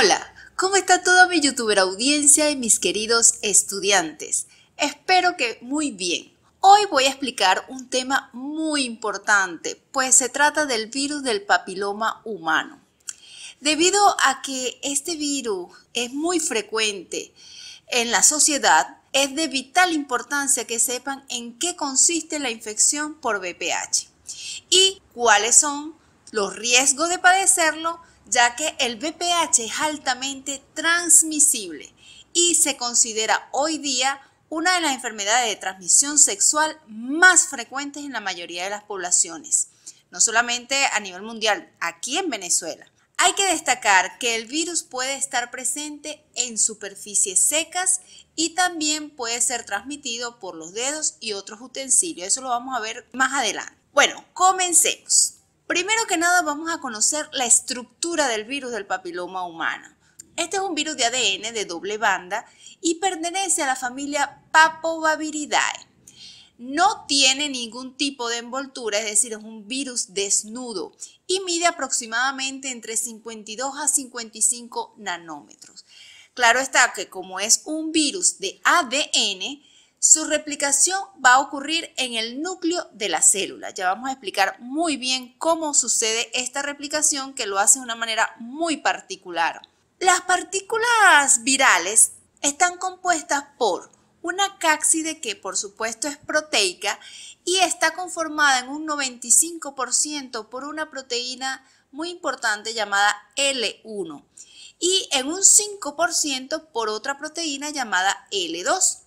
Hola, ¿cómo está toda mi youtuber audiencia y mis queridos estudiantes? Espero que muy bien. Hoy voy a explicar un tema muy importante, pues se trata del virus del papiloma humano. Debido a que este virus es muy frecuente en la sociedad, es de vital importancia que sepan en qué consiste la infección por VPH y cuáles son los riesgos de padecerlo ya que el VPH es altamente transmisible y se considera hoy día una de las enfermedades de transmisión sexual más frecuentes en la mayoría de las poblaciones, no solamente a nivel mundial, aquí en Venezuela. Hay que destacar que el virus puede estar presente en superficies secas y también puede ser transmitido por los dedos y otros utensilios. Eso lo vamos a ver más adelante. Bueno, comencemos. Primero que nada vamos a conocer la estructura del virus del papiloma humano. Este es un virus de ADN de doble banda y pertenece a la familia Papovaviridae. No tiene ningún tipo de envoltura, es decir, es un virus desnudo y mide aproximadamente entre 52 a 55 nanómetros. Claro está que como es un virus de ADN, su replicación va a ocurrir en el núcleo de la célula. Ya vamos a explicar muy bien cómo sucede esta replicación que lo hace de una manera muy particular. Las partículas virales están compuestas por una cáxide que por supuesto es proteica y está conformada en un 95% por una proteína muy importante llamada L1 y en un 5% por otra proteína llamada L2.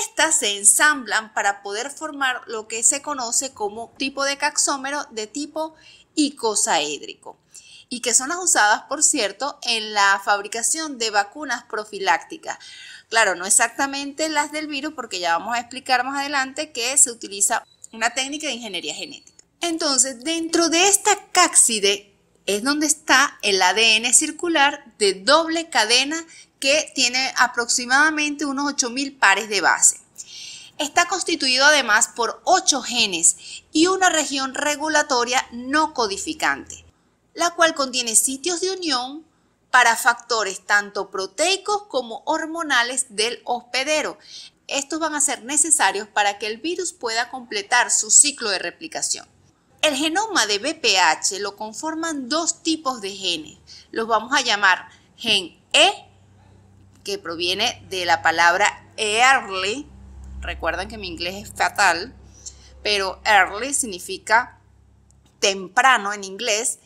Estas se ensamblan para poder formar lo que se conoce como tipo de caxómero de tipo icosaédrico y que son las usadas, por cierto, en la fabricación de vacunas profilácticas. Claro, no exactamente las del virus, porque ya vamos a explicar más adelante que se utiliza una técnica de ingeniería genética. Entonces, dentro de esta cáxide es donde está el ADN circular de doble cadena que tiene aproximadamente unos 8.000 pares de base. Está constituido además por 8 genes y una región regulatoria no codificante, la cual contiene sitios de unión para factores tanto proteicos como hormonales del hospedero. Estos van a ser necesarios para que el virus pueda completar su ciclo de replicación. El genoma de BPH lo conforman dos tipos de genes. Los vamos a llamar gen E que proviene de la palabra early. Recuerden que mi inglés es fatal, pero early significa temprano en inglés.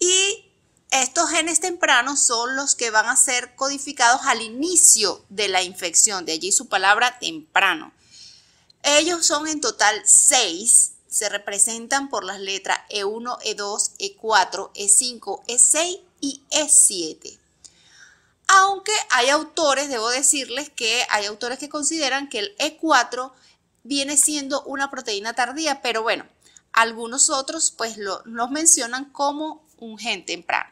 Y estos genes tempranos son los que van a ser codificados al inicio de la infección, de allí su palabra temprano. Ellos son en total seis, se representan por las letras E1, E2, E4, E5, E6 y E7. Aunque hay autores, debo decirles que hay autores que consideran que el E4 viene siendo una proteína tardía, pero bueno, algunos otros pues lo, los mencionan como un gen temprano.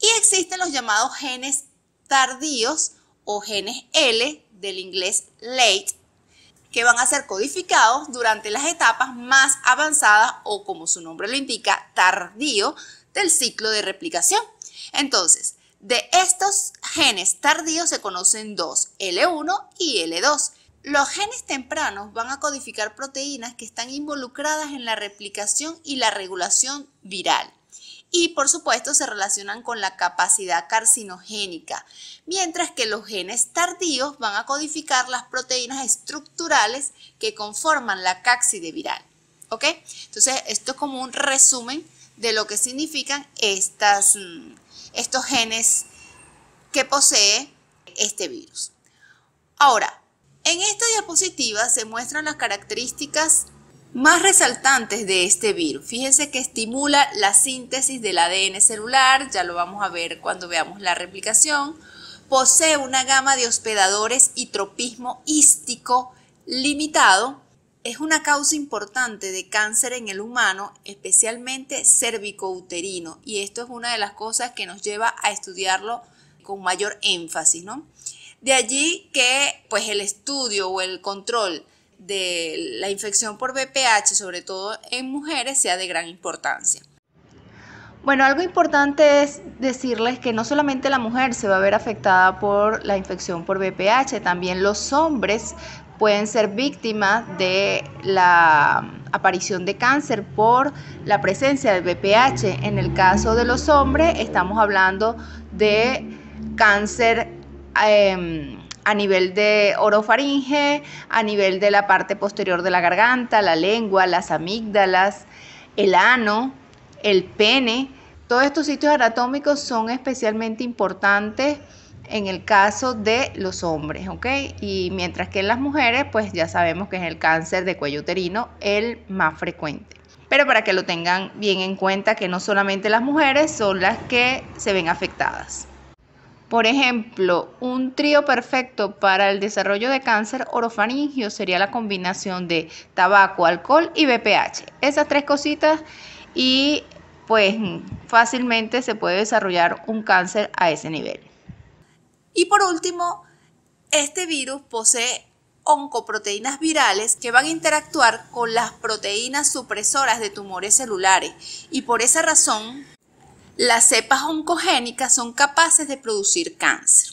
Y existen los llamados genes tardíos o genes L del inglés late, que van a ser codificados durante las etapas más avanzadas o como su nombre lo indica, tardío del ciclo de replicación. Entonces, de estos genes tardíos se conocen dos, L1 y L2. Los genes tempranos van a codificar proteínas que están involucradas en la replicación y la regulación viral. Y por supuesto se relacionan con la capacidad carcinogénica, mientras que los genes tardíos van a codificar las proteínas estructurales que conforman la cáxide viral. ¿Ok? Entonces, esto es como un resumen de lo que significan estas, mm, estos genes que posee este virus. Ahora, en esta diapositiva se muestran las características más resaltantes de este virus. Fíjense que estimula la síntesis del ADN celular, ya lo vamos a ver cuando veamos la replicación. Posee una gama de hospedadores y tropismo hístico limitado es una causa importante de cáncer en el humano, especialmente uterino. y esto es una de las cosas que nos lleva a estudiarlo con mayor énfasis, ¿no? De allí que pues el estudio o el control de la infección por BPH, sobre todo en mujeres, sea de gran importancia. Bueno, algo importante es decirles que no solamente la mujer se va a ver afectada por la infección por BPH, también los hombres pueden ser víctimas de la um, aparición de cáncer por la presencia del BPH. En el caso de los hombres estamos hablando de cáncer em, a nivel de orofaringe, a nivel de la parte posterior de la garganta, la lengua, las amígdalas, el ano, el pene. Todos estos sitios anatómicos son especialmente importantes en el caso de los hombres, ¿ok? Y mientras que en las mujeres, pues ya sabemos que es el cáncer de cuello uterino el más frecuente. Pero para que lo tengan bien en cuenta que no solamente las mujeres son las que se ven afectadas. Por ejemplo, un trío perfecto para el desarrollo de cáncer orofaringio sería la combinación de tabaco, alcohol y BPH. Esas tres cositas y pues fácilmente se puede desarrollar un cáncer a ese nivel. Y por último, este virus posee oncoproteínas virales que van a interactuar con las proteínas supresoras de tumores celulares y por esa razón las cepas oncogénicas son capaces de producir cáncer.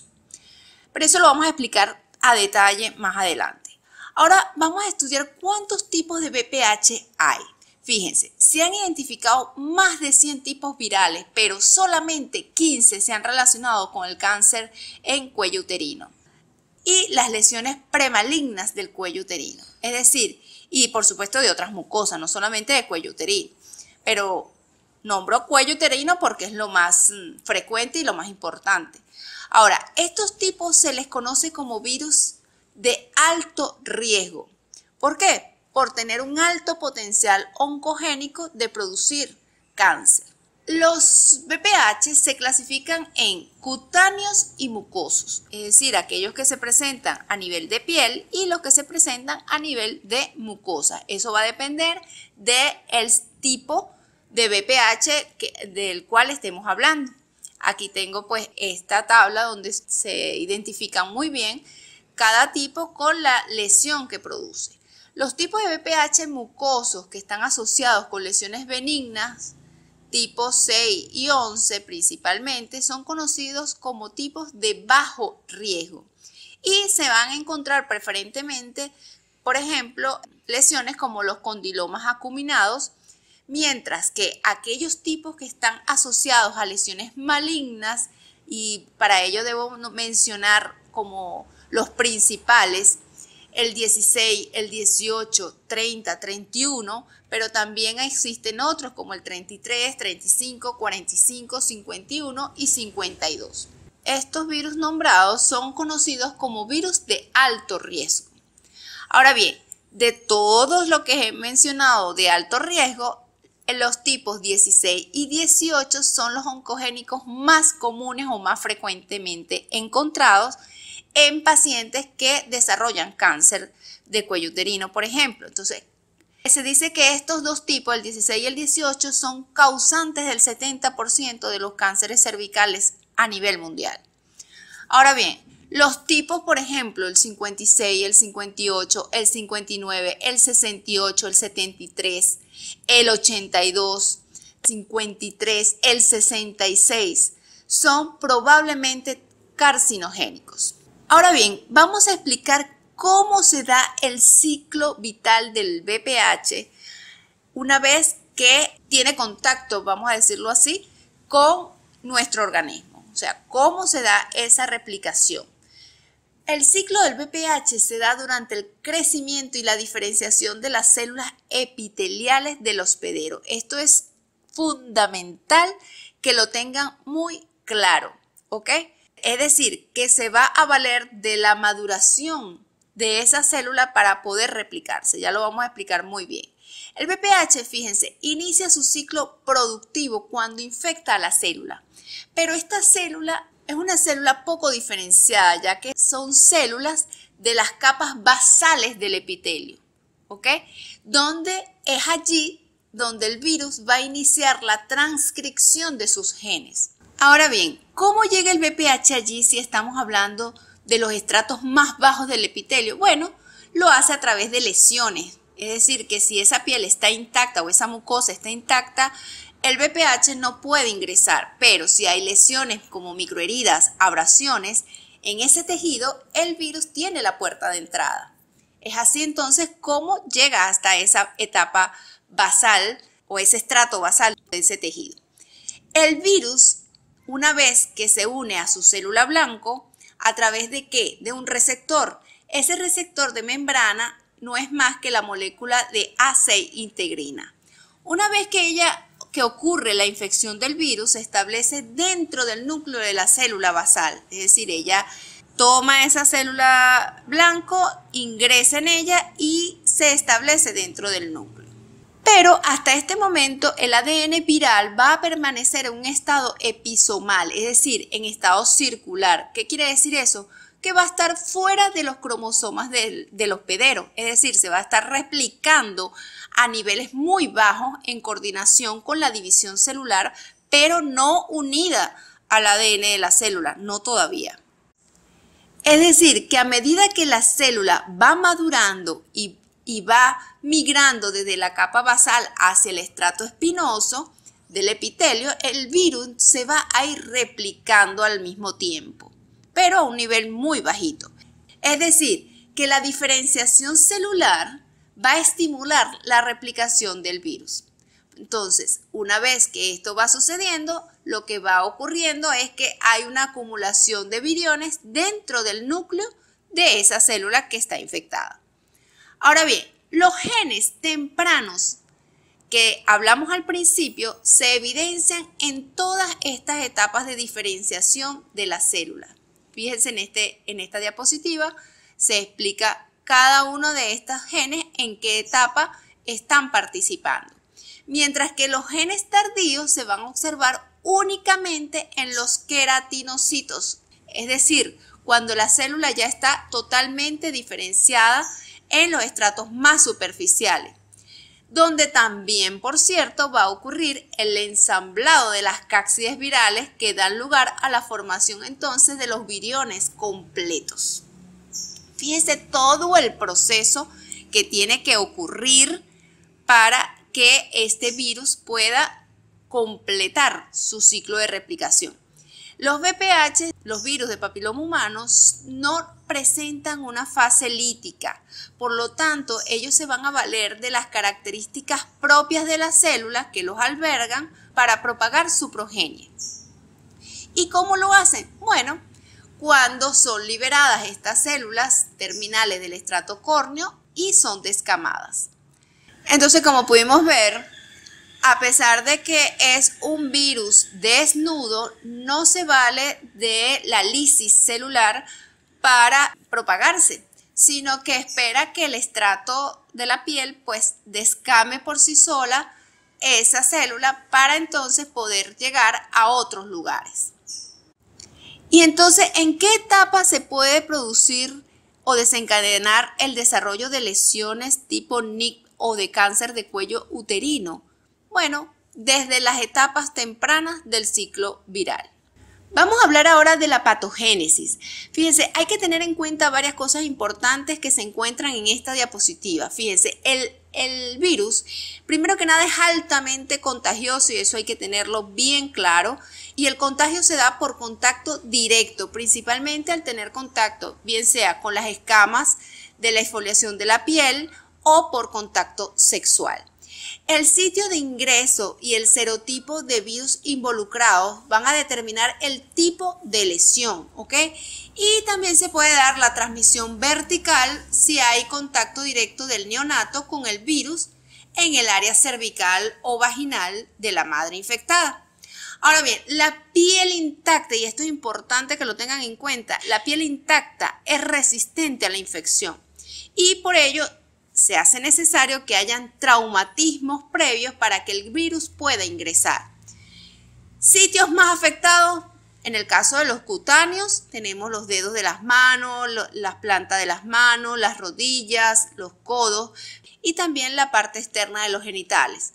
Pero eso lo vamos a explicar a detalle más adelante. Ahora vamos a estudiar cuántos tipos de BPH hay. Fíjense, se han identificado más de 100 tipos virales, pero solamente 15 se han relacionado con el cáncer en cuello uterino y las lesiones premalignas del cuello uterino, es decir, y por supuesto de otras mucosas, no solamente de cuello uterino, pero nombro cuello uterino porque es lo más mm, frecuente y lo más importante. Ahora, estos tipos se les conoce como virus de alto riesgo. ¿Por qué? por tener un alto potencial oncogénico de producir cáncer. Los BPH se clasifican en cutáneos y mucosos, es decir, aquellos que se presentan a nivel de piel y los que se presentan a nivel de mucosa. Eso va a depender del tipo de BPH del cual estemos hablando. Aquí tengo pues esta tabla donde se identifica muy bien cada tipo con la lesión que produce. Los tipos de BPH mucosos que están asociados con lesiones benignas, tipo 6 y 11 principalmente, son conocidos como tipos de bajo riesgo y se van a encontrar preferentemente, por ejemplo, lesiones como los condilomas acuminados, mientras que aquellos tipos que están asociados a lesiones malignas, y para ello debo mencionar como los principales, el 16, el 18, 30, 31, pero también existen otros como el 33, 35, 45, 51 y 52. Estos virus nombrados son conocidos como virus de alto riesgo. Ahora bien, de todos los que he mencionado de alto riesgo, eh, los tipos 16 y 18 son los oncogénicos más comunes o más frecuentemente encontrados en pacientes que desarrollan cáncer de cuello uterino, por ejemplo. Entonces, se dice que estos dos tipos, el 16 y el 18, son causantes del 70% de los cánceres cervicales a nivel mundial. Ahora bien, los tipos, por ejemplo, el 56, el 58, el 59, el 68, el 73, el 82, 53, el 66, son probablemente carcinogénicos. Ahora bien, vamos a explicar cómo se da el ciclo vital del BPH una vez que tiene contacto, vamos a decirlo así, con nuestro organismo. O sea, cómo se da esa replicación. El ciclo del BPH se da durante el crecimiento y la diferenciación de las células epiteliales del hospedero. Esto es fundamental que lo tengan muy claro, ¿ok? Es decir, que se va a valer de la maduración de esa célula para poder replicarse. Ya lo vamos a explicar muy bien. El BPH, fíjense, inicia su ciclo productivo cuando infecta a la célula. Pero esta célula es una célula poco diferenciada, ya que son células de las capas basales del epitelio, ¿ok? Donde es allí donde el virus va a iniciar la transcripción de sus genes. Ahora bien, ¿cómo llega el BPH allí si estamos hablando de los estratos más bajos del epitelio? Bueno, lo hace a través de lesiones. Es decir, que si esa piel está intacta o esa mucosa está intacta, el BPH no puede ingresar, pero si hay lesiones como microheridas, abrasiones, en ese tejido el virus tiene la puerta de entrada. Es así entonces cómo llega hasta esa etapa basal o ese estrato basal de ese tejido. El virus una vez que se une a su célula blanco, ¿a través de qué? De un receptor. Ese receptor de membrana no es más que la molécula de ace integrina. Una vez que ella que ocurre la infección del virus se establece dentro del núcleo de la célula basal, es decir, ella toma esa célula blanco, ingresa en ella y se establece dentro del núcleo. Pero hasta este momento el ADN viral va a permanecer en un estado episomal, es decir, en estado circular. ¿Qué quiere decir eso? Que va a estar fuera de los cromosomas del, hospedero, es decir, se va a estar replicando a niveles muy bajos en coordinación con la división celular, pero no unida al ADN de la célula, no todavía. Es decir, que a medida que la célula va madurando y y va migrando desde la capa basal hacia el estrato espinoso del epitelio, el virus se va a ir replicando al mismo tiempo, pero a un nivel muy bajito. Es decir, que la diferenciación celular va a estimular la replicación del virus. Entonces, una vez que esto va sucediendo, lo que va ocurriendo es que hay una acumulación de viriones dentro del núcleo de esa célula que está infectada. Ahora bien, los genes tempranos que hablamos al principio se evidencian en todas estas etapas de diferenciación de la célula. Fíjense en, este, en esta diapositiva, se explica cada uno de estos genes en qué etapa están participando. Mientras que los genes tardíos se van a observar únicamente en los queratinocitos, es decir, cuando la célula ya está totalmente diferenciada en los estratos más superficiales, donde también, por cierto, va a ocurrir el ensamblado de las cáxides virales que dan lugar a la formación entonces de los viriones completos. Fíjense todo el proceso que tiene que ocurrir para que este virus pueda completar su ciclo de replicación. Los VPH, los virus de papiloma humanos, no presentan una fase lítica. Por lo tanto, ellos se van a valer de las características propias de las células que los albergan para propagar su progenie. ¿Y cómo lo hacen? Bueno, cuando son liberadas estas células terminales del estrato córneo y son descamadas. Entonces, como pudimos ver, a pesar de que es un virus desnudo, no se vale de la lisis celular para propagarse, sino que espera que el estrato de la piel pues descame por sí sola esa célula para entonces poder llegar a otros lugares. Y entonces, ¿en qué etapa se puede producir o desencadenar el desarrollo de lesiones tipo NIC o de cáncer de cuello uterino? Bueno, desde las etapas tempranas del ciclo viral. Vamos a hablar ahora de la patogénesis. Fíjense, hay que tener en cuenta varias cosas importantes que se encuentran en esta diapositiva. Fíjense, el, virus, primero que nada, es altamente contagioso y eso hay que tenerlo bien claro. Y el contagio se da por contacto directo, principalmente al tener contacto, bien sea con las escamas de la exfoliación de la piel o por contacto sexual. El sitio de ingreso y el serotipo de virus involucrados van a determinar el tipo de lesión, ¿ok? Y también se puede dar la transmisión vertical si hay contacto directo del neonato con el virus en el área cervical o vaginal de la madre infectada. Ahora bien, la piel intacta, y esto es importante que lo tengan en cuenta, la piel intacta es resistente a la infección y por ello se hace necesario que hayan traumatismos previos para que el virus pueda ingresar. Sitios más afectados, en el caso de los cutáneos, tenemos los dedos de las manos, las plantas de las manos, las rodillas, los codos y también la parte externa de los genitales.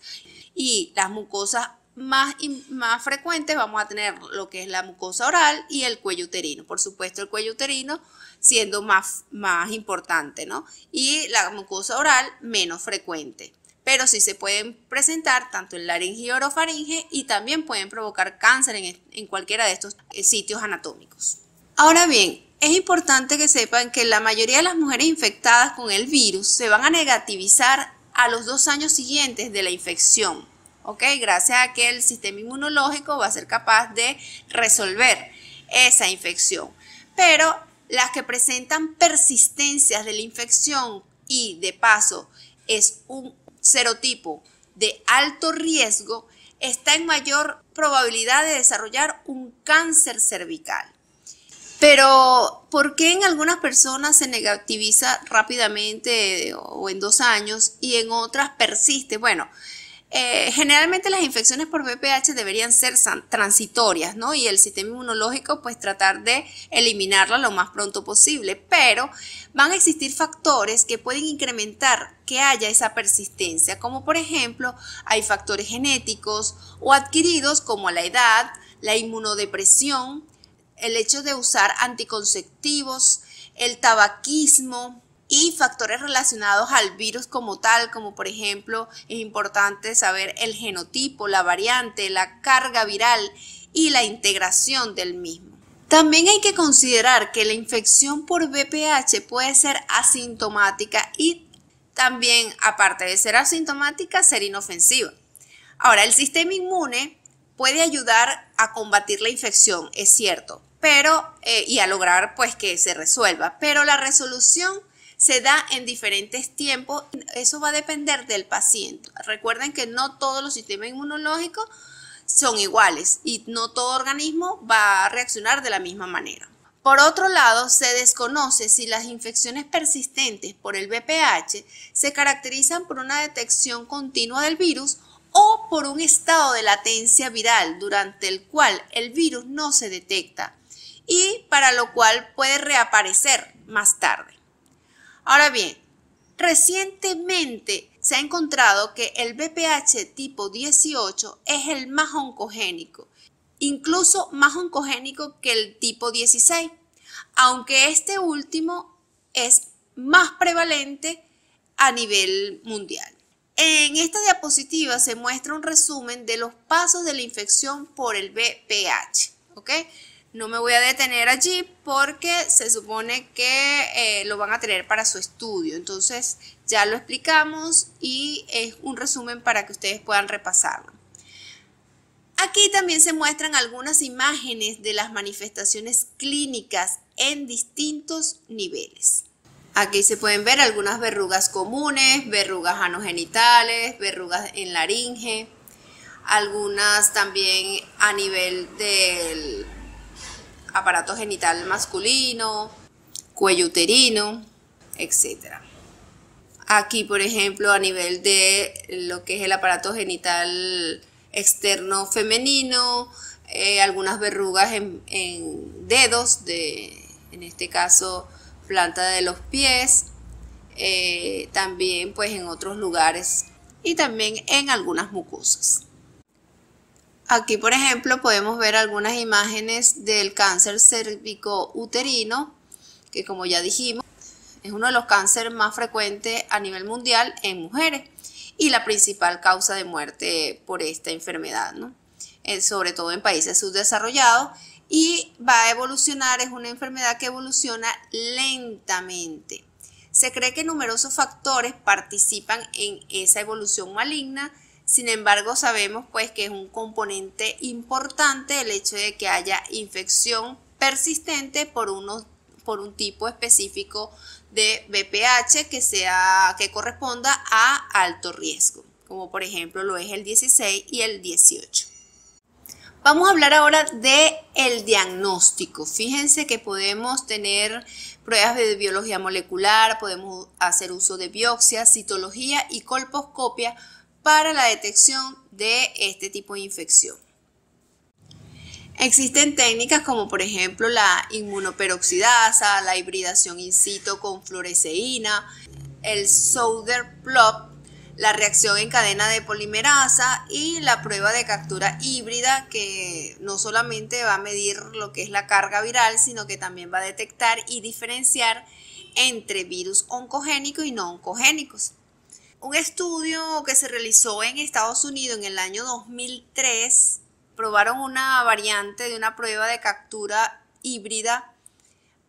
Y las mucosas más, más frecuentes vamos a tener lo que es la mucosa oral y el cuello uterino. Por supuesto, el cuello uterino siendo más, más importante, ¿no? Y la mucosa oral menos frecuente. Pero sí se pueden presentar tanto en laringe y orofaringe y también pueden provocar cáncer en, en cualquiera de estos eh, sitios anatómicos. Ahora bien, es importante que sepan que la mayoría de las mujeres infectadas con el virus se van a negativizar a los dos años siguientes de la infección, ¿ok? Gracias a que el sistema inmunológico va a ser capaz de resolver esa infección. Pero las que presentan persistencias de la infección y de paso es un serotipo de alto riesgo, está en mayor probabilidad de desarrollar un cáncer cervical. Pero, ¿por qué en algunas personas se negativiza rápidamente eh, o en dos años y en otras persiste? Bueno, eh, generalmente las infecciones por VPH deberían ser transitorias, ¿no? Y el sistema inmunológico pues tratar de eliminarla lo más pronto posible, pero van a existir factores que pueden incrementar que haya esa persistencia, como por ejemplo hay factores genéticos o adquiridos como la edad, la inmunodepresión, el hecho de usar anticonceptivos, el tabaquismo, y factores relacionados al virus como tal, como por ejemplo es importante saber el genotipo, la variante, la carga viral y la integración del mismo. También hay que considerar que la infección por BPH puede ser asintomática y también, aparte de ser asintomática, ser inofensiva. Ahora, el sistema inmune puede ayudar a combatir la infección, es cierto, pero eh, y a lograr pues que se resuelva, pero la resolución se da en diferentes tiempos. Eso va a depender del paciente. Recuerden que no todos los sistemas inmunológicos son iguales y no todo organismo va a reaccionar de la misma manera. Por otro lado, se desconoce si las infecciones persistentes por el BPH se caracterizan por una detección continua del virus o por un estado de latencia viral durante el cual el virus no se detecta y para lo cual puede reaparecer más tarde. Ahora bien, recientemente se ha encontrado que el BPH tipo 18 es el más oncogénico, incluso más oncogénico que el tipo 16, aunque este último es más prevalente a nivel mundial. En esta diapositiva se muestra un resumen de los pasos de la infección por el BPH. ¿ok?, no me voy a detener allí porque se supone que eh, lo van a tener para su estudio. Entonces ya lo explicamos y es un resumen para que ustedes puedan repasarlo. Aquí también se muestran algunas imágenes de las manifestaciones clínicas en distintos niveles. Aquí se pueden ver algunas verrugas comunes, verrugas anogenitales, verrugas en laringe, algunas también a nivel del aparato genital masculino, cuello uterino, etc. Aquí, por ejemplo, a nivel de lo que es el aparato genital externo femenino, eh, algunas verrugas en, dedos, de, en este caso planta de los pies, eh, también pues en otros lugares y también en algunas mucosas. Aquí, por ejemplo, podemos ver algunas imágenes del cáncer cérvico-uterino, que como ya dijimos, es uno de los cánceres más frecuentes a nivel mundial en mujeres y la principal causa de muerte por esta enfermedad, ¿no? Eh, sobre todo en países subdesarrollados, y va a evolucionar, es una enfermedad que evoluciona lentamente. Se cree que numerosos factores participan en esa evolución maligna, sin embargo, sabemos pues que es un componente importante el hecho de que haya infección persistente por, por un tipo específico de BPH que, sea, que corresponda a alto riesgo, como por ejemplo lo es el 16 y el 18. Vamos a hablar ahora de el diagnóstico. Fíjense que podemos tener pruebas de biología molecular, podemos hacer uso de biopsia, citología y colposcopia para la detección de este tipo de infección. Existen técnicas como por ejemplo la inmunoperoxidasa, la hibridación in situ con fluoresceína, el solder plop, la reacción en cadena de polimerasa y la prueba de captura híbrida que no solamente va a medir lo que es la carga viral, sino que también va a detectar y diferenciar entre virus oncogénicos y no oncogénicos. Un estudio que se realizó en Estados Unidos en el año 2003 probaron una variante de una prueba de captura híbrida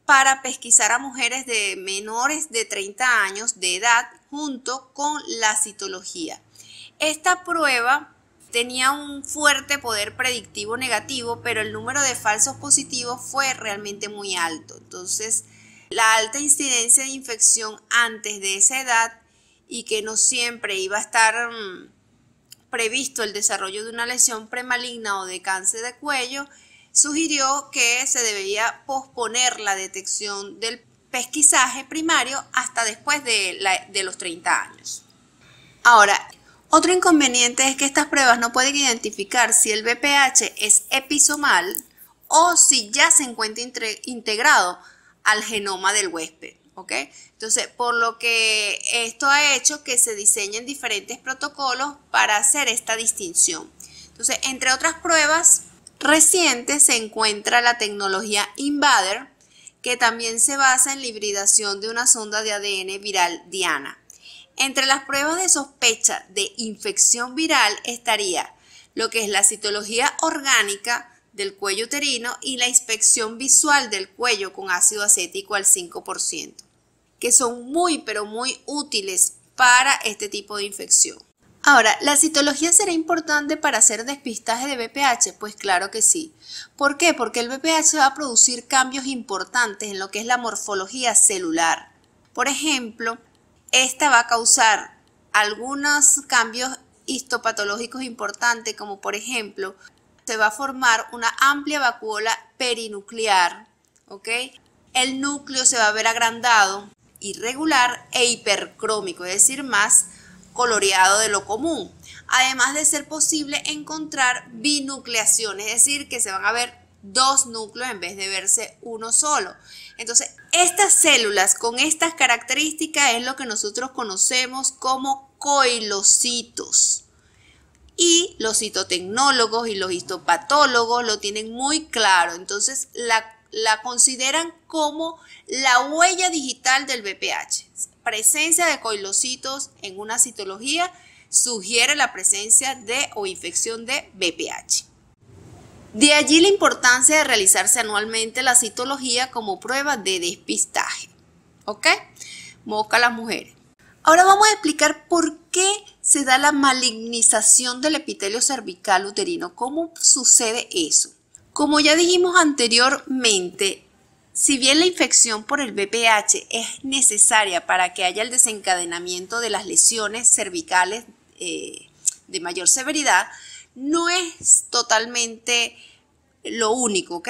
para pesquisar a mujeres de menores de 30 años de edad junto con la citología. Esta prueba tenía un fuerte poder predictivo negativo, pero el número de falsos positivos fue realmente muy alto. Entonces, la alta incidencia de infección antes de esa edad y que no siempre iba a estar mm, previsto el desarrollo de una lesión premaligna o de cáncer de cuello, sugirió que se debería posponer la detección del pesquisaje primario hasta después de, de los 30 años. Ahora, otro inconveniente es que estas pruebas no pueden identificar si el BPH es episomal o si ya se encuentra integrado al genoma del huésped. Entonces, por lo que esto ha hecho que se diseñen diferentes protocolos para hacer esta distinción. Entonces, entre otras pruebas recientes se encuentra la tecnología Invader, que también se basa en la hibridación de una sonda de ADN viral Diana. Entre las pruebas de sospecha de infección viral estaría lo que es la citología orgánica del cuello uterino y la inspección visual del cuello con ácido acético al 5% que son muy pero muy útiles para este tipo de infección. Ahora, ¿la citología será importante para hacer despistaje de BPH? Pues claro que sí. ¿Por qué? Porque el BPH va a producir cambios importantes en lo que es la morfología celular. Por ejemplo, esta va a causar algunos cambios histopatológicos importantes, como por ejemplo, se va a formar una amplia vacuola perinuclear, ¿ok? El núcleo se va a ver agrandado, irregular e hipercrómico, es decir, más coloreado de lo común. Además de ser posible encontrar binucleación, es decir, que se van a ver dos núcleos en vez de verse uno solo. Entonces, estas células con estas características es lo que nosotros conocemos como coilocitos. Y los citotecnólogos y los histopatólogos lo tienen muy claro. Entonces, la la consideran como la huella digital del BPH. Presencia de coilocitos en una citología sugiere la presencia de o infección de BPH. De allí la importancia de realizarse anualmente la citología como prueba de despistaje. ¿Ok? Mosca a las mujeres. Ahora vamos a explicar por qué se da la malignización del epitelio cervical uterino. ¿Cómo sucede eso? Como ya dijimos anteriormente, si bien la infección por el BPH es necesaria para que haya el desencadenamiento de las lesiones cervicales eh, de mayor severidad, no es totalmente lo único, ¿ok?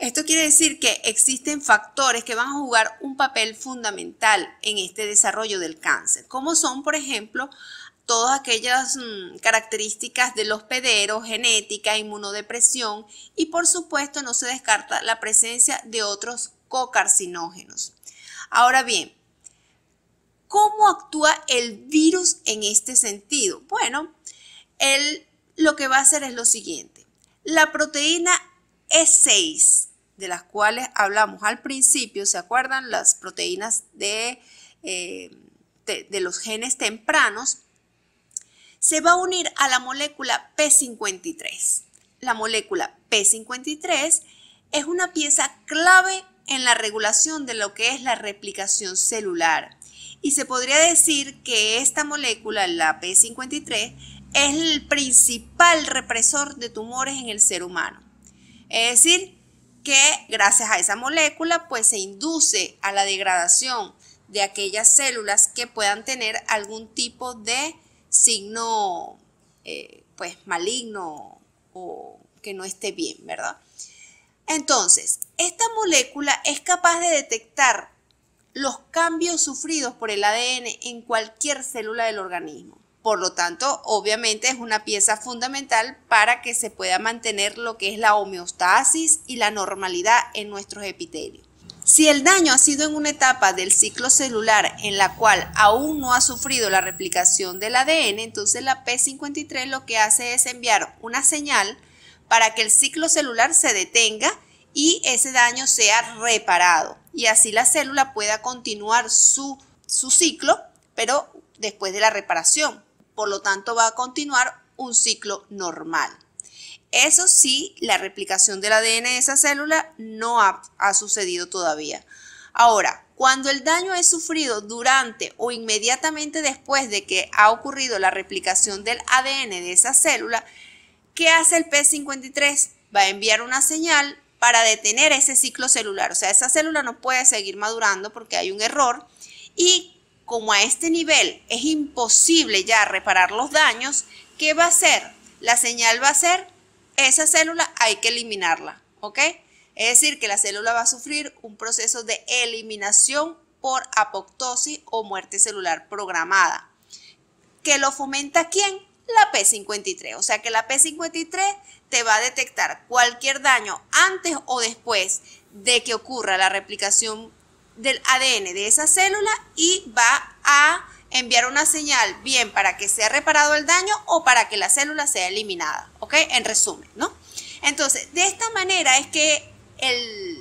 Esto quiere decir que existen factores que van a jugar un papel fundamental en este desarrollo del cáncer, como son, por ejemplo, todas aquellas mm, características del hospedero, genética, inmunodepresión y por supuesto no se descarta la presencia de otros cocarcinógenos. Ahora bien, ¿cómo actúa el virus en este sentido? Bueno, lo que va a hacer es lo siguiente. La proteína E6, de las cuales hablamos al principio, ¿se acuerdan? Las proteínas de eh, los genes tempranos, se va a unir a la molécula P53. La molécula P53 es una pieza clave en la regulación de lo que es la replicación celular. Y se podría decir que esta molécula, la P53, es el principal represor de tumores en el ser humano. Es decir, que gracias a esa molécula pues se induce a la degradación de aquellas células que puedan tener algún tipo de signo eh, pues maligno o que no esté bien, ¿verdad? Entonces, esta molécula es capaz de detectar los cambios sufridos por el ADN en cualquier célula del organismo. Por lo tanto, obviamente es una pieza fundamental para que se pueda mantener lo que es la homeostasis y la normalidad en nuestros epitelios. Si el daño ha sido en una etapa del ciclo celular en la cual aún no ha sufrido la replicación del ADN, entonces la P53 lo que hace es enviar una señal para que el ciclo celular se detenga y ese daño sea reparado. Y así la célula pueda continuar su, su ciclo, pero después de la reparación. Por lo tanto, va a continuar un ciclo normal. Eso sí, la replicación del ADN de esa célula no ha, sucedido todavía. Ahora, cuando el daño es sufrido durante o inmediatamente después de que ha ocurrido la replicación del ADN de esa célula, ¿qué hace el P53? Va a enviar una señal para detener ese ciclo celular. O sea, esa célula no puede seguir madurando porque hay un error. Y como a este nivel es imposible ya reparar los daños, ¿qué va a hacer? La señal va a ser esa célula hay que eliminarla, ¿ok? Es decir, que la célula va a sufrir un proceso de eliminación por apoptosis o muerte celular programada. ¿Que lo fomenta quién? La P53. O sea que la P53 te va a detectar cualquier daño antes o después de que ocurra la replicación del ADN de esa célula y va a enviar una señal bien para que sea reparado el daño o para que la célula sea eliminada, ¿ok? En resumen, ¿no? Entonces, de esta manera es que el,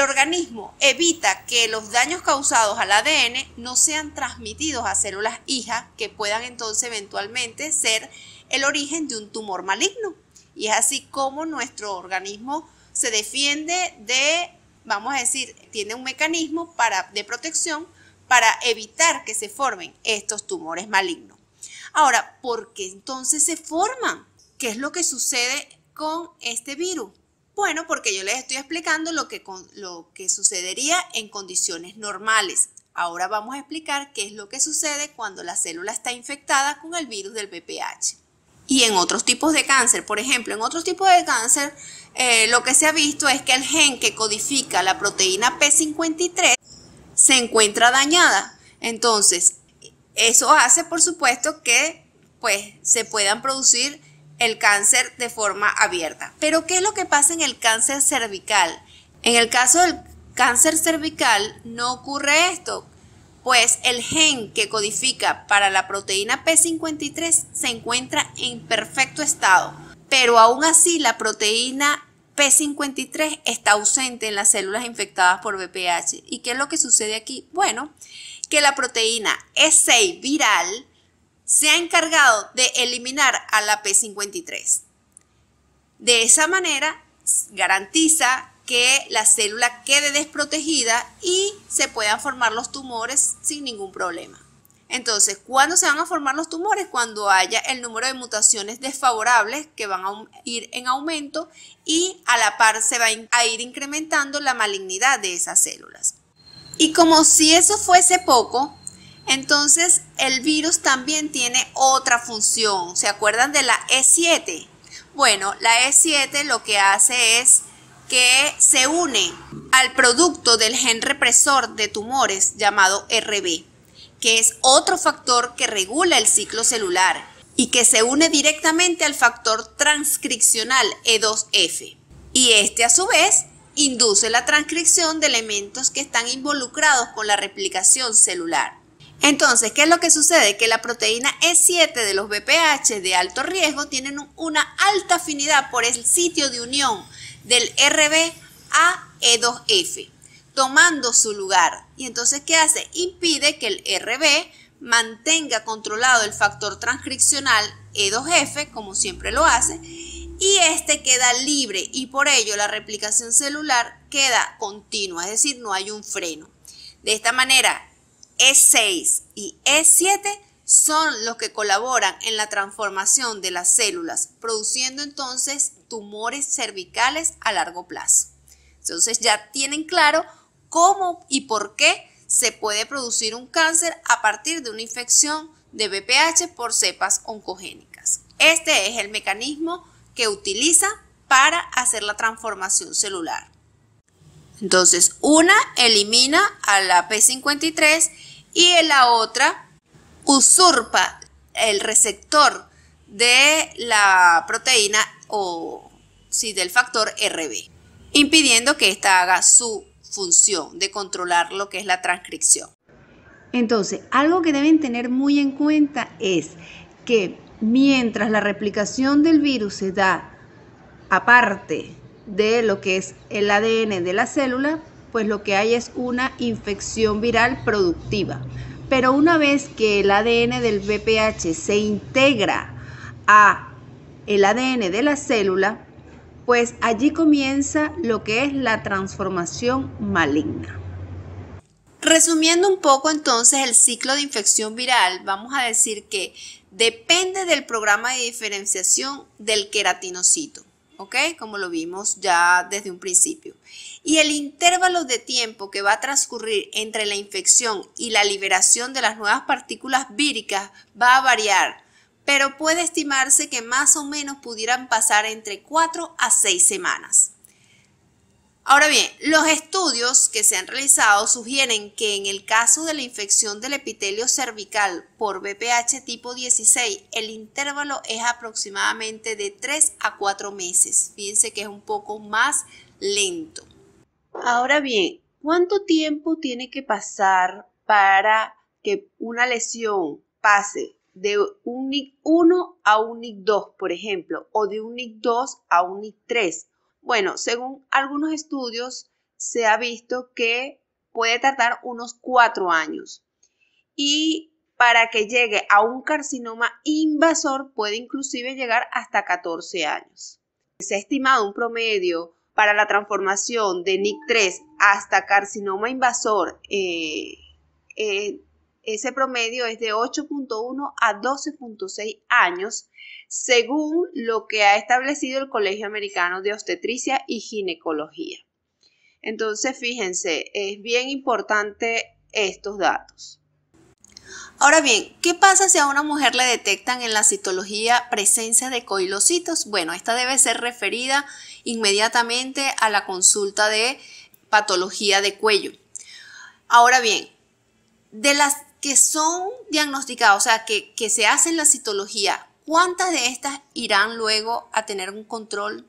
organismo evita que los daños causados al ADN no sean transmitidos a células hijas que puedan entonces eventualmente ser el origen de un tumor maligno. Y es así como nuestro organismo se defiende de, vamos a decir, tiene un mecanismo para, de protección para evitar que se formen estos tumores malignos. Ahora, ¿por qué entonces se forman? ¿Qué es lo que sucede con este virus? Bueno, porque yo les estoy explicando lo que, lo que sucedería en condiciones normales. Ahora vamos a explicar qué es lo que sucede cuando la célula está infectada con el virus del BPH. Y en otros tipos de cáncer, por ejemplo, en otros tipos de cáncer, eh, lo que se ha visto es que el gen que codifica la proteína P53 se encuentra dañada. Entonces, eso hace, por supuesto, que pues, se puedan producir el cáncer de forma abierta. Pero, ¿qué es lo que pasa en el cáncer cervical? En el caso del cáncer cervical no ocurre esto, pues el gen que codifica para la proteína P53 se encuentra en perfecto estado, pero aún así la proteína P53 está ausente en las células infectadas por VPH. ¿Y qué es lo que sucede aquí? Bueno, que la proteína E6 viral se ha encargado de eliminar a la P53. De esa manera garantiza que la célula quede desprotegida y se puedan formar los tumores sin ningún problema. Entonces, ¿cuándo se van a formar los tumores? Cuando haya el número de mutaciones desfavorables que van a ir en aumento y a la par se va a ir incrementando la malignidad de esas células. Y como si eso fuese poco, entonces el virus también tiene otra función. ¿Se acuerdan de la E7? Bueno, la E7 lo que hace es que se une al producto del gen represor de tumores llamado RB que es otro factor que regula el ciclo celular y que se une directamente al factor transcripcional E2F. Y este a su vez induce la transcripción de elementos que están involucrados con la replicación celular. Entonces, ¿qué es lo que sucede? Que la proteína E7 de los BPH de alto riesgo tienen una alta afinidad por el sitio de unión del RB a E2F tomando su lugar. Y entonces, ¿qué hace? Impide que el RB mantenga controlado el factor transcripcional E2F, como siempre lo hace, y este queda libre y por ello la replicación celular queda continua, es decir, no hay un freno. De esta manera, E6 y E7 son los que colaboran en la transformación de las células, produciendo entonces tumores cervicales a largo plazo. Entonces ya tienen claro cómo y por qué se puede producir un cáncer a partir de una infección de BPH por cepas oncogénicas. Este es el mecanismo que utiliza para hacer la transformación celular. Entonces, una elimina a la P53 y la otra usurpa el receptor de la proteína o si del factor RB, impidiendo que ésta haga su función de controlar lo que es la transcripción. Entonces, algo que deben tener muy en cuenta es que mientras la replicación del virus se da aparte de lo que es el ADN de la célula, pues lo que hay es una infección viral productiva. Pero una vez que el ADN del VPH se integra a el ADN de la célula, pues allí comienza lo que es la transformación maligna. Resumiendo un poco entonces el ciclo de infección viral, vamos a decir que depende del programa de diferenciación del queratinocito, ¿ok? Como lo vimos ya desde un principio. Y el intervalo de tiempo que va a transcurrir entre la infección y la liberación de las nuevas partículas víricas va a variar pero puede estimarse que más o menos pudieran pasar entre 4 a 6 semanas. Ahora bien, los estudios que se han realizado sugieren que en el caso de la infección del epitelio cervical por BPH tipo 16, el intervalo es aproximadamente de 3 a 4 meses. Fíjense que es un poco más lento. Ahora bien, ¿cuánto tiempo tiene que pasar para que una lesión pase de un NIC 1 a un NIC 2, por ejemplo, o de un NIC 2 a un NIC 3. Bueno, según algunos estudios, se ha visto que puede tardar unos 4 años. Y para que llegue a un carcinoma invasor puede inclusive llegar hasta 14 años. Se ha estimado un promedio para la transformación de NIC3 hasta carcinoma invasor eh, eh, ese promedio es de 8.1 a 12.6 años, según lo que ha establecido el Colegio Americano de Obstetricia y Ginecología. Entonces, fíjense, es bien importante estos datos. Ahora bien, ¿qué pasa si a una mujer le detectan en la citología presencia de coilocitos? Bueno, esta debe ser referida inmediatamente a la consulta de patología de cuello. Ahora bien, de las que son diagnosticadas, o sea, que, que se hacen la citología, ¿cuántas de estas irán luego a tener un control?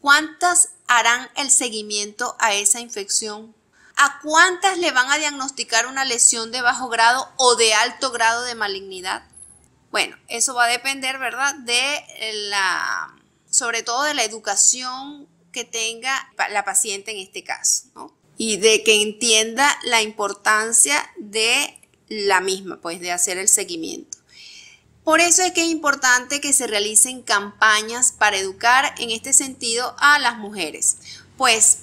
¿Cuántas harán el seguimiento a esa infección? ¿A cuántas le van a diagnosticar una lesión de bajo grado o de alto grado de malignidad? Bueno, eso va a depender, ¿verdad? De la, sobre todo de la educación que tenga la paciente en este caso, ¿no? Y de que entienda la importancia de la misma, pues de hacer el seguimiento. Por eso es que es importante que se realicen campañas para educar en este sentido a las mujeres. Pues,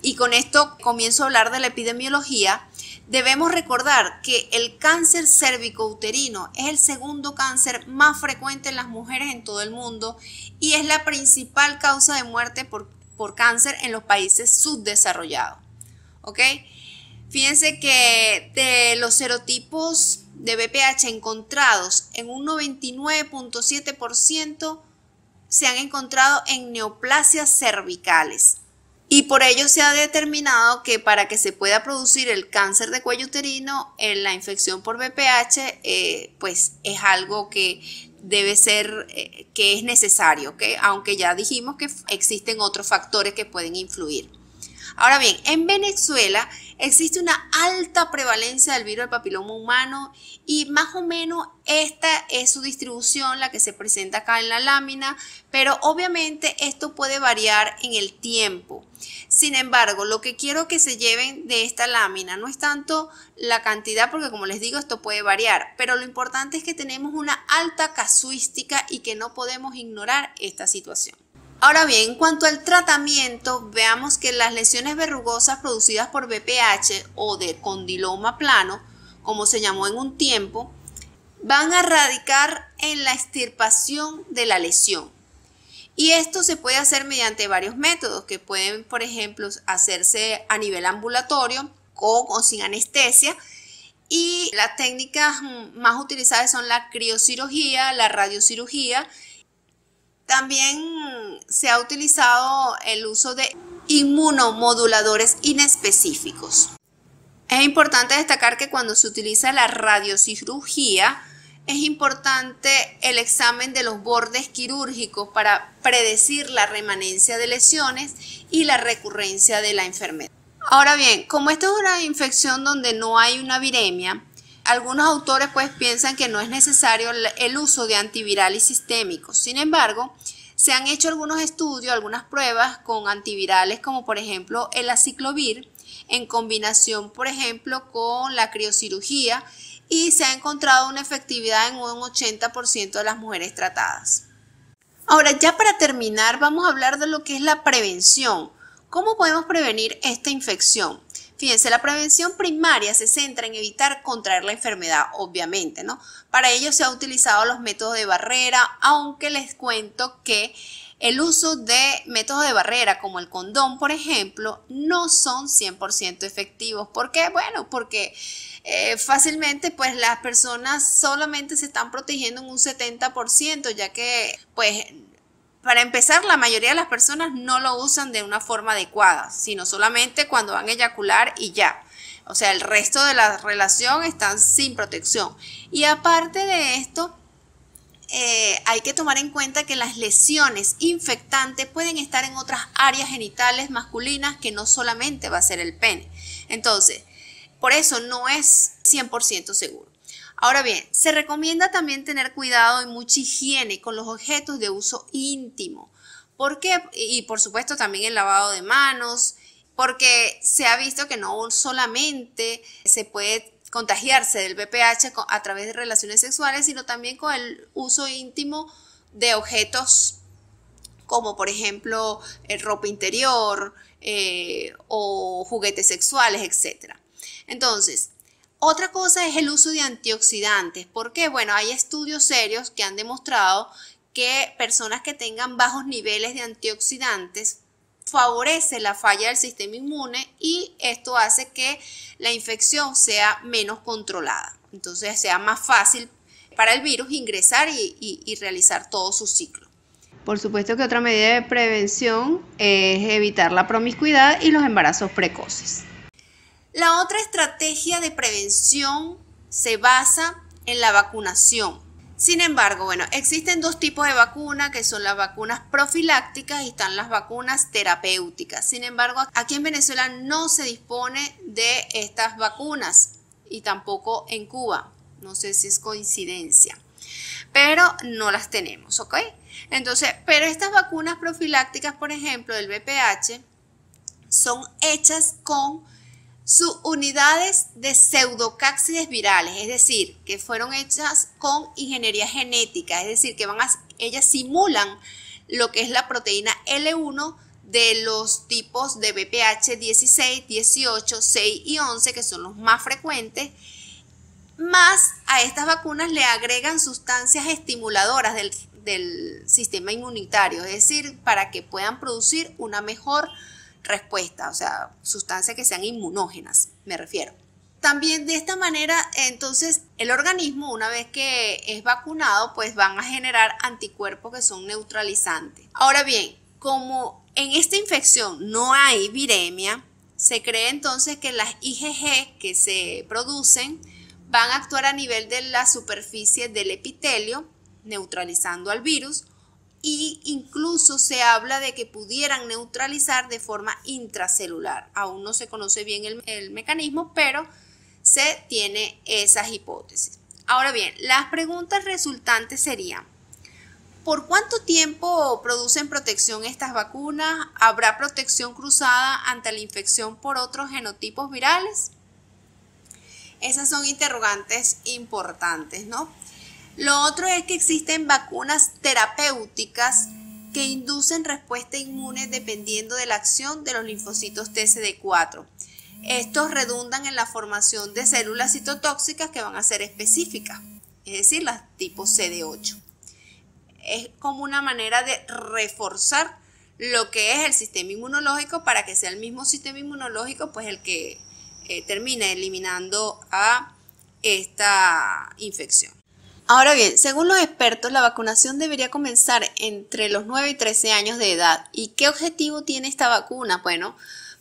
y con esto comienzo a hablar de la epidemiología, debemos recordar que el cáncer cérvico-uterino es el segundo cáncer más frecuente en las mujeres en todo el mundo y es la principal causa de muerte por, por cáncer en los países subdesarrollados. Fíjense que de los serotipos de BPH encontrados en un 99.7% se han encontrado en neoplasias cervicales. Y por ello se ha determinado que para que se pueda producir el cáncer de cuello uterino, eh, la infección por BPH, eh, pues es algo que debe ser, eh, que es necesario, aunque ya dijimos que existen otros factores que pueden influir. Ahora bien, en Venezuela existe una alta prevalencia del virus del papiloma humano y más o menos esta es su distribución, la que se presenta acá en la lámina, pero obviamente esto puede variar en el tiempo. Sin embargo, lo que quiero que se lleven de esta lámina no es tanto la cantidad, porque como les digo, esto puede variar, pero lo importante es que tenemos una alta casuística y que no podemos ignorar esta situación. Ahora bien, en cuanto al tratamiento, veamos que las lesiones verrugosas producidas por BPH o de condiloma plano, como se llamó en un tiempo, van a radicar en la extirpación de la lesión. Y esto se puede hacer mediante varios métodos que pueden, por ejemplo, hacerse a nivel ambulatorio con o sin anestesia. Y las técnicas más utilizadas son la criocirugía, la radiocirugía también se ha utilizado el uso de inmunomoduladores inespecíficos. Es importante destacar que cuando se utiliza la radiocirugía, es importante el examen de los bordes quirúrgicos para predecir la remanencia de lesiones y la recurrencia de la enfermedad. Ahora bien, como esta es una infección donde no hay una viremia, algunos autores pues piensan que no es necesario el uso de antivirales sistémicos. Sin embargo, se han hecho algunos estudios, algunas pruebas con antivirales como por ejemplo el aciclovir en combinación por ejemplo con la criocirugía y se ha encontrado una efectividad en un 80% de las mujeres tratadas. Ahora ya para terminar vamos a hablar de lo que es la prevención. ¿Cómo podemos prevenir esta infección? Fíjense, la prevención primaria se centra en evitar contraer la enfermedad, obviamente, ¿no? Para ello se han utilizado los métodos de barrera, aunque les cuento que el uso de métodos de barrera como el condón, por ejemplo, no son 100% efectivos. ¿Por qué? Bueno, porque eh, fácilmente pues las personas solamente se están protegiendo en un 70%, ya que pues para empezar, la mayoría de las personas no lo usan de una forma adecuada, sino solamente cuando van a eyacular y ya. O sea, el resto de la relación están sin protección. Y aparte de esto, eh, hay que tomar en cuenta que las lesiones infectantes pueden estar en otras áreas genitales masculinas que no solamente va a ser el pene. Entonces, por eso no es 100% seguro. Ahora bien, se recomienda también tener cuidado y mucha higiene con los objetos de uso íntimo. ¿Por qué? Y por supuesto también el lavado de manos, porque se ha visto que no solamente se puede contagiarse del VPH a través de relaciones sexuales, sino también con el uso íntimo de objetos como por ejemplo eh, ropa interior eh, o juguetes sexuales, etc. Entonces, otra cosa es el uso de antioxidantes. porque Bueno, hay estudios serios que han demostrado que personas que tengan bajos niveles de antioxidantes favorece la falla del sistema inmune y esto hace que la infección sea menos controlada. Entonces sea más fácil para el virus ingresar y realizar todo su ciclo. Por supuesto que otra medida de prevención es evitar la promiscuidad y los embarazos precoces. La otra estrategia de prevención se basa en la vacunación. Sin embargo, bueno, existen dos tipos de vacunas, que son las vacunas profilácticas y están las vacunas terapéuticas. Sin embargo, aquí en Venezuela no se dispone de estas vacunas y tampoco en Cuba. No sé si es coincidencia, pero no las tenemos, ¿ok? Entonces, pero estas vacunas profilácticas, por ejemplo, del BPH, son hechas con Unidades de pseudocáxides virales, es decir, que fueron hechas con ingeniería genética, es decir, que van a, ellas simulan lo que es la proteína L1 de los tipos de BPH 16, 18, 6 y 11, que son los más frecuentes, más a estas vacunas le agregan sustancias estimuladoras del, del sistema inmunitario, es decir, para que puedan producir una mejor respuesta, o sea, sustancias que sean inmunógenas, me refiero. También de esta manera, entonces, el organismo, una vez que es vacunado, pues van a generar anticuerpos que son neutralizantes. Ahora bien, como en esta infección no hay viremia, se cree entonces que las IgG que se producen van a actuar a nivel de la superficie del epitelio, neutralizando al virus, y incluso se habla de que pudieran neutralizar de forma intracelular. Aún no se conoce bien el, el mecanismo, pero se tiene esas hipótesis. Ahora bien, las preguntas resultantes serían, ¿por cuánto tiempo producen protección estas vacunas? ¿Habrá protección cruzada ante la infección por otros genotipos virales? Esas son interrogantes importantes, ¿no? Lo otro es que existen vacunas terapéuticas que inducen respuesta inmune dependiendo de la acción de los linfocitos TCD4. Estos redundan en la formación de células citotóxicas que van a ser específicas, es decir, las tipo CD8. Es como una manera de reforzar lo que es el sistema inmunológico para que sea el mismo sistema inmunológico pues el que eh, termine eliminando a esta infección. Ahora bien, según los expertos, la vacunación debería comenzar entre los 9 y 13 años de edad. ¿Y qué objetivo tiene esta vacuna? Bueno,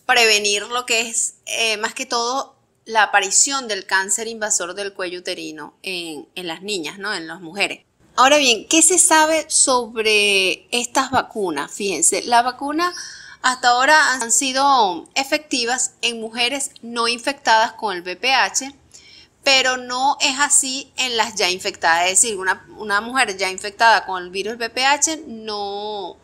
prevenir lo que es eh, más que todo la aparición del cáncer invasor del cuello uterino en, las niñas, ¿no? En las mujeres. Ahora bien, ¿qué se sabe sobre estas vacunas? Fíjense, las vacunas hasta ahora han sido efectivas en mujeres no infectadas con el VPH pero no es así en las ya infectadas. Es decir, una, mujer ya infectada con el virus BPH no,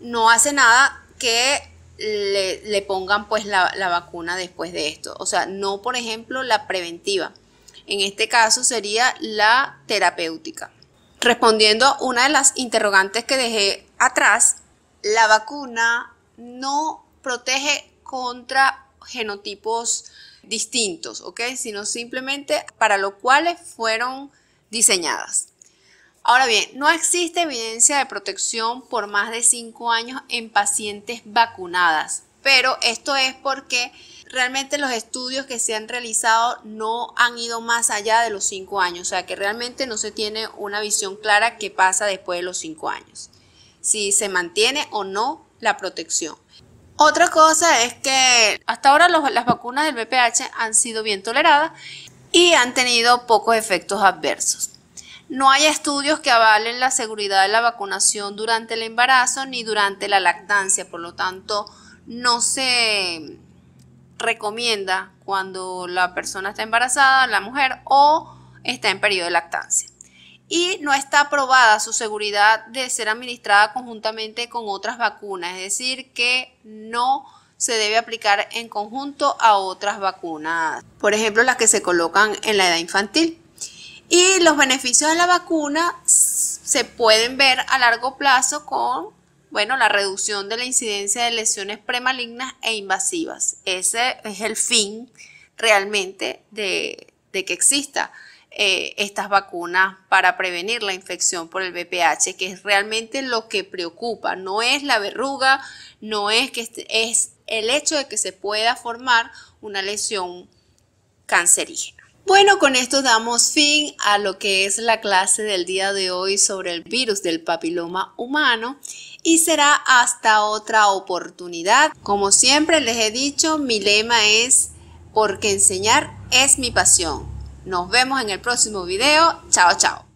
no hace nada que le, pongan pues la, vacuna después de esto. O sea, no por ejemplo la preventiva. En este caso sería la terapéutica. Respondiendo una de las interrogantes que dejé atrás, la vacuna no protege contra genotipos distintos, ¿ok? Sino simplemente para los cuales fueron diseñadas. Ahora bien, no existe evidencia de protección por más de 5 años en pacientes vacunadas, pero esto es porque realmente los estudios que se han realizado no han ido más allá de los 5 años, o sea que realmente no se tiene una visión clara qué pasa después de los 5 años, si se mantiene o no la protección. Otra cosa es que hasta ahora las vacunas del BPH han sido bien toleradas y han tenido pocos efectos adversos. No hay estudios que avalen la seguridad de la vacunación durante el embarazo ni durante la lactancia, por lo tanto no se recomienda cuando la persona está embarazada, la mujer, o está en periodo de lactancia y no está aprobada su seguridad de ser administrada conjuntamente con otras vacunas, es decir, que no se debe aplicar en conjunto a otras vacunas, por ejemplo las que se colocan en la edad infantil. Y los beneficios de la vacuna se pueden ver a largo plazo con, bueno, la reducción de la incidencia de lesiones premalignas e invasivas. Ese es el fin realmente de que exista eh, estas vacunas para prevenir la infección por el VPH, que es realmente lo que preocupa. No es la verruga, no es que este, es el hecho de que se pueda formar una lesión cancerígena. Bueno, con esto damos fin a lo que es la clase del día de hoy sobre el virus del papiloma humano y será hasta otra oportunidad. Como siempre les he dicho, mi lema es porque enseñar es mi pasión. Nos vemos en el próximo video. Chao, chao.